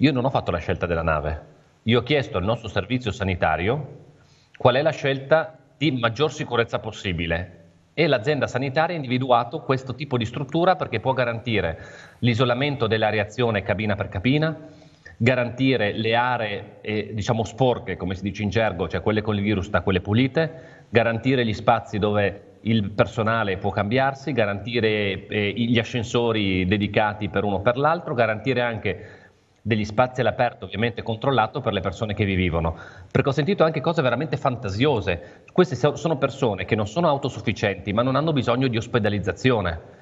Io non ho fatto la scelta della nave, io ho chiesto al nostro servizio sanitario qual è la scelta di maggior sicurezza possibile e l'azienda sanitaria ha individuato questo tipo di struttura perché può garantire l'isolamento dell'areazione cabina per cabina, garantire le aree eh, diciamo sporche, come si dice in gergo, cioè quelle con il virus da quelle pulite, garantire gli spazi dove il personale può cambiarsi, garantire eh, gli ascensori dedicati per uno o per l'altro, garantire anche degli spazi all'aperto, ovviamente controllato per le persone che vi vivono, perché ho sentito anche cose veramente fantasiose. Queste sono persone che non sono autosufficienti, ma non hanno bisogno di ospedalizzazione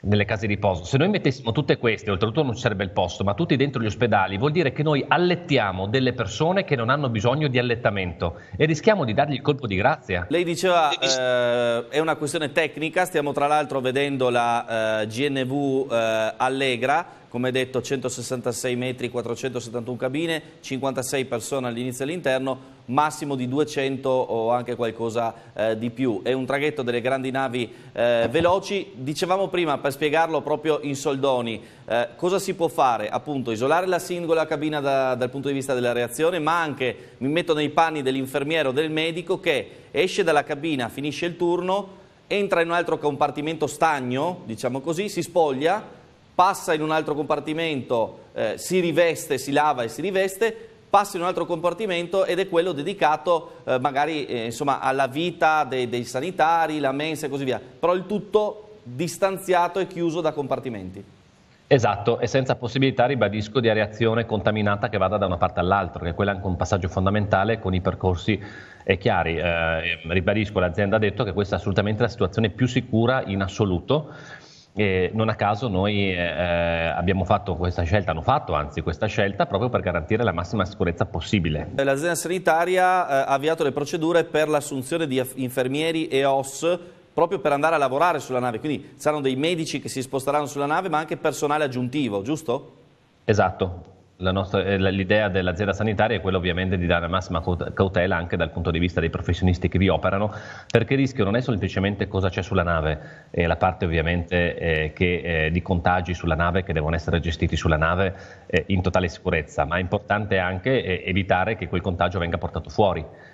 nelle case di riposo. Se noi mettessimo tutte queste, oltretutto non ci sarebbe il posto, ma tutti dentro gli ospedali, vuol dire che noi allettiamo delle persone che non hanno bisogno di allettamento e rischiamo di dargli il colpo di grazia. Lei diceva eh, è una questione tecnica, stiamo tra l'altro vedendo la eh, GNV eh, Allegra come detto 166 metri, 471 cabine, 56 persone all'inizio e all'interno, massimo di 200 o anche qualcosa eh, di più. È un traghetto delle grandi navi eh, veloci. Dicevamo prima, per spiegarlo proprio in soldoni, eh, cosa si può fare? Appunto, isolare la singola cabina da, dal punto di vista della reazione, ma anche mi metto nei panni dell'infermiero o del medico che esce dalla cabina, finisce il turno, entra in un altro compartimento stagno, diciamo così, si spoglia, passa in un altro compartimento, eh, si riveste, si lava e si riveste, passa in un altro compartimento ed è quello dedicato eh, magari eh, insomma, alla vita dei, dei sanitari, la mensa e così via, però il tutto distanziato e chiuso da compartimenti. Esatto, e senza possibilità, ribadisco, di areazione contaminata che vada da una parte all'altra, che è quello anche un passaggio fondamentale con i percorsi eh, chiari. Eh, ribadisco, l'azienda ha detto che questa è assolutamente la situazione più sicura in assoluto e non a caso noi eh, eh, abbiamo fatto questa scelta, hanno fatto anzi questa scelta proprio per garantire la massima sicurezza possibile. L'azienda sanitaria eh, ha avviato le procedure per l'assunzione di infermieri e OS proprio per andare a lavorare sulla nave, quindi saranno dei medici che si sposteranno sulla nave ma anche personale aggiuntivo, giusto? Esatto, nostra, eh, l'idea dell'azienda sanitaria è quella ovviamente di dare la massima cautela anche dal punto di vista dei professionisti che vi operano, perché il rischio non è semplicemente cosa c'è sulla nave, eh, la parte ovviamente eh, che, eh, di contagi sulla nave che devono essere gestiti sulla nave eh, in totale sicurezza, ma è importante anche eh, evitare che quel contagio venga portato fuori.